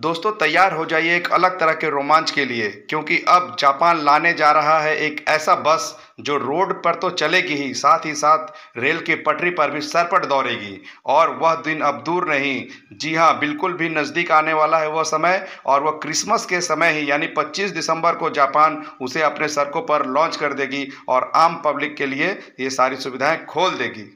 दोस्तों तैयार हो जाइए एक अलग तरह के रोमांच के लिए क्योंकि अब जापान लाने जा रहा है एक ऐसा बस जो रोड पर तो चलेगी ही साथ ही साथ रेल के पटरी पर भी सरपट दौड़ेगी और वह दिन अब दूर नहीं जी हाँ बिल्कुल भी नज़दीक आने वाला है वह समय और वह क्रिसमस के समय ही यानी 25 दिसंबर को जापान उसे अपने सड़कों पर लॉन्च कर देगी और आम पब्लिक के लिए ये सारी सुविधाएँ खोल देगी